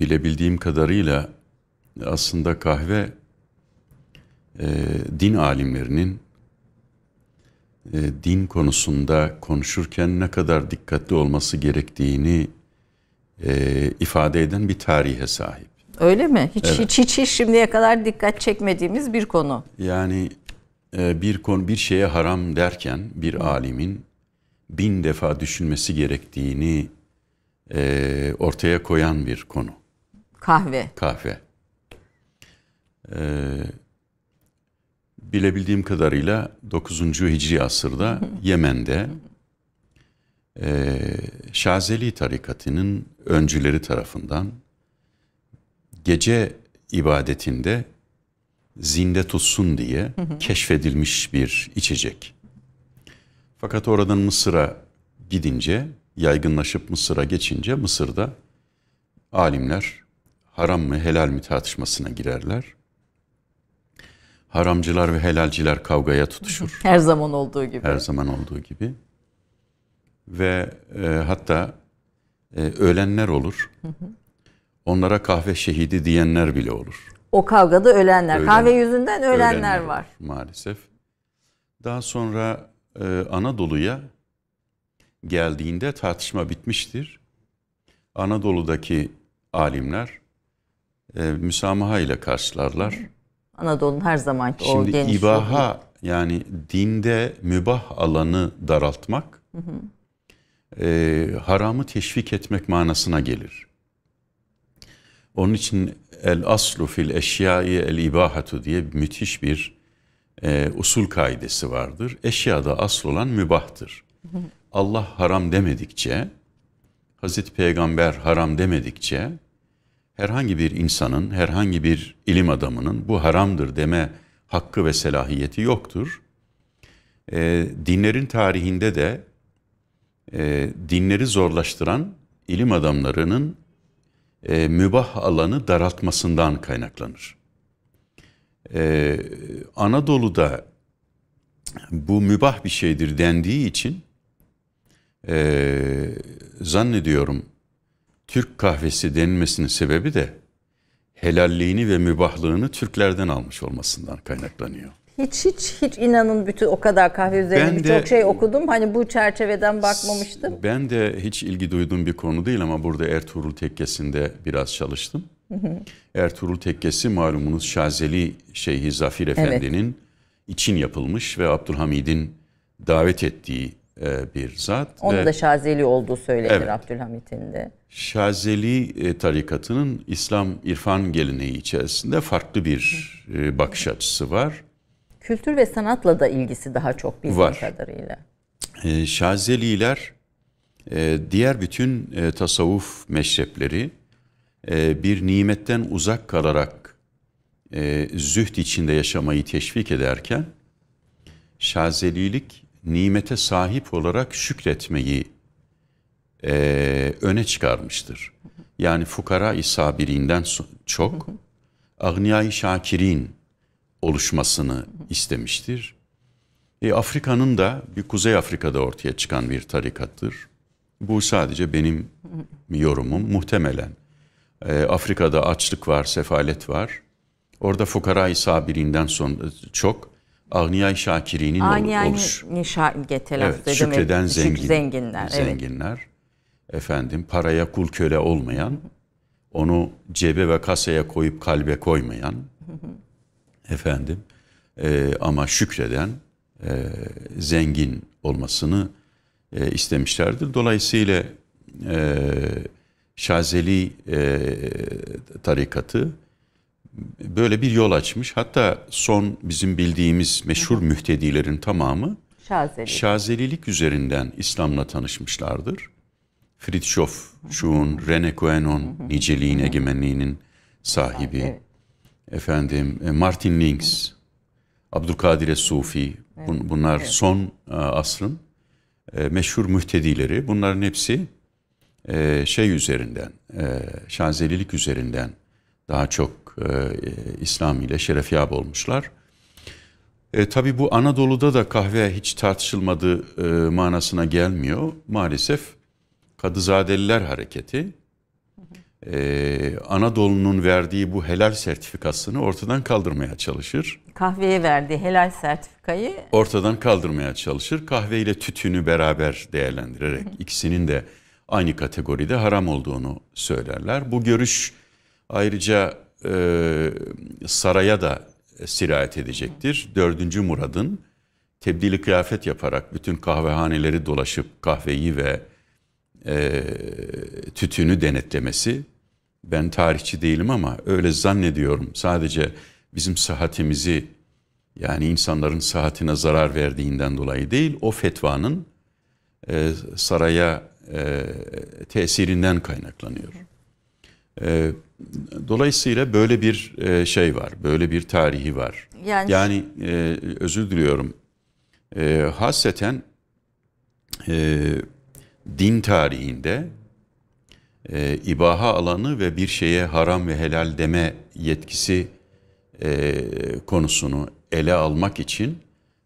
bilebildiğim kadarıyla aslında kahve e, din alimlerinin e, din konusunda konuşurken ne kadar dikkatli olması gerektiğini e, ifade eden bir tarihe sahip. Öyle mi? Hiç, evet. hiç hiç hiç şimdiye kadar dikkat çekmediğimiz bir konu. Yani e, bir konu bir şeye haram derken bir Hı. alimin bin defa düşünmesi gerektiğini e, ortaya koyan bir konu. Kahve. Kahve. Ee, bilebildiğim kadarıyla 9. Hicri asırda Yemen'de e, Şazeli tarikatının öncüleri tarafından gece ibadetinde zinde tutsun diye keşfedilmiş bir içecek. Fakat oradan Mısır'a gidince yaygınlaşıp Mısır'a geçince Mısır'da alimler haram mı helal mi tartışmasına girerler. Haramcılar ve helalciler kavgaya tutuşur. Her zaman olduğu gibi. Her zaman olduğu gibi. Ve e, hatta e, ölenler olur. Onlara kahve şehidi diyenler bile olur. O kavgada ölenler. Ölen, kahve yüzünden ölenler, ölenler var. Maalesef. Daha sonra e, Anadolu'ya geldiğinde tartışma bitmiştir. Anadolu'daki alimler e, müsamaha ile karşılarlar. Anadolu'nun her zamanki Şimdi o geniş ibaha yolu. yani dinde mübah alanı daraltmak hı hı. E, haramı teşvik etmek manasına gelir. Onun için el aslu fil eşyai el ibahatu diye müthiş bir e, usul kaidesi vardır. Eşyada asıl olan mübahtır. Hı hı. Allah haram demedikçe, Hazreti Peygamber haram demedikçe herhangi bir insanın, herhangi bir ilim adamının bu haramdır deme hakkı ve selahiyeti yoktur. E, dinlerin tarihinde de e, dinleri zorlaştıran ilim adamlarının e, mübah alanı daraltmasından kaynaklanır. E, Anadolu'da bu mübah bir şeydir dendiği için e, zannediyorum Türk kahvesi denilmesinin sebebi de helalliğini ve mübahlığını Türklerden almış olmasından kaynaklanıyor. Hiç hiç hiç inanın bütün o kadar kahve üzerine birçok şey okudum. Hani bu çerçeveden bakmamıştım. Ben de hiç ilgi duyduğum bir konu değil ama burada Ertuğrul Tekkesi'nde biraz çalıştım. Ertuğrul Tekkesi malumunuz Şazeli Şeyhi Zafir Efendi'nin evet. için yapılmış ve Abdülhamid'in davet ettiği e, bir zat. Onu da Şazeli olduğu söylenir evet, Abdülhamit'in de. Şazeli e, tarikatının İslam irfan geleneği içerisinde farklı bir e, bakış açısı var. Kültür ve sanatla da ilgisi daha çok bildiğim var. kadarıyla. Şazeliler diğer bütün tasavvuf meşrepleri bir nimetten uzak kalarak züht içinde yaşamayı teşvik ederken Şazelilik nimete sahip olarak şükretmeyi e, öne çıkarmıştır. Yani fukara-i sabirinden çok agniyayı şakirin oluşmasını istemiştir. E, Afrika'nın da bir Kuzey Afrika'da ortaya çıkan bir tarikattır. Bu sadece benim yorumum muhtemelen. E, Afrika'da açlık var, sefalet var. Orada fukara-i sabirinden çok Agniyay Şakiri'nin Agniyay oluş. Agniyay evet, Şükreden zengin, zenginler. Zenginler. Evet. Efendim paraya kul köle olmayan, onu cebe ve kasaya koyup kalbe koymayan. efendim e, ama şükreden e, zengin olmasını e, istemişlerdir. Dolayısıyla e, Şazeli e, tarikatı böyle bir yol açmış. Hatta son bizim bildiğimiz meşhur mühtedilerin tamamı Şazeli. Şazelilik üzerinden İslam'la tanışmışlardır. Fritz Schoff, Schuh'un, Rene Coenon niceliğin, egemenliğinin sahibi. Evet. Efendim e, Martin Links, Abdülkadir Sufi. Bun, bunlar evet. son e, asrın e, meşhur mühtedileri. Bunların hepsi şey üzerinden, şazelilik üzerinden daha çok e, İslam ile şerefyab olmuşlar. E, tabii bu Anadolu'da da kahve hiç tartışılmadığı e, manasına gelmiyor. Maalesef Kadızadeliler Hareketi e, Anadolu'nun verdiği bu helal sertifikasını ortadan kaldırmaya çalışır. Kahveye verdiği helal sertifikayı ortadan kaldırmaya çalışır. Kahve ile tütünü beraber değerlendirerek ikisinin de aynı kategoride haram olduğunu söylerler. Bu görüş ayrıca e, saraya da sirayet edecektir. Dördüncü Murad'ın tebdili kıyafet yaparak bütün kahvehaneleri dolaşıp kahveyi ve e, tütünü denetlemesi. Ben tarihçi değilim ama öyle zannediyorum. Sadece bizim sıhhatimizi yani insanların sıhhatine zarar verdiğinden dolayı değil, o fetvanın e, saraya e, tesirinden kaynaklanıyor. Evet Dolayısıyla böyle bir e, şey var, böyle bir tarihi var. Yani, yani e, özür diliyorum. E, hasreten e, din tarihinde e, ibaha alanı ve bir şeye haram ve helal deme yetkisi e, konusunu ele almak için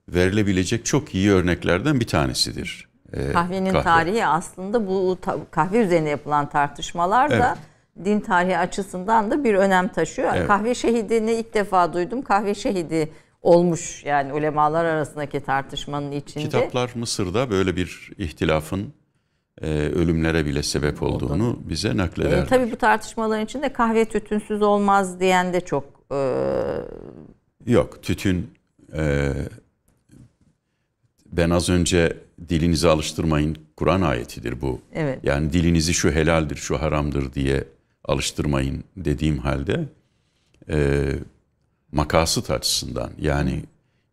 verilebilecek çok iyi örneklerden bir tanesidir. E, Kahvenin kahve. tarihi aslında bu kahve üzerine yapılan tartışmalar da evet din tarihi açısından da bir önem taşıyor. Evet. Kahve şehidini ilk defa duydum. Kahve şehidi olmuş yani ulemalar arasındaki tartışmanın içinde. Kitaplar Mısır'da böyle bir ihtilafın e, ölümlere bile sebep olduğunu Oldu. bize nakleder. E, tabii bu tartışmaların içinde kahve tütünsüz olmaz diyen de çok. E... Yok tütün e, ben az önce dilinizi alıştırmayın Kur'an ayetidir bu. Evet. Yani dilinizi şu helaldir şu haramdır diye alıştırmayın dediğim halde e, makasıt açısından yani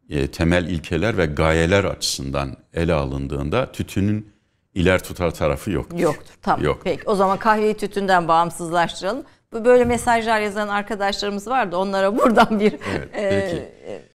e, temel ilkeler ve gayeler açısından ele alındığında tütünün iler tutar tarafı yoktur. Yoktur tamam. Yok. Peki o zaman kahveyi tütünden bağımsızlaştıralım. Böyle mesajlar yazan arkadaşlarımız vardı onlara buradan bir... Evet, peki. E,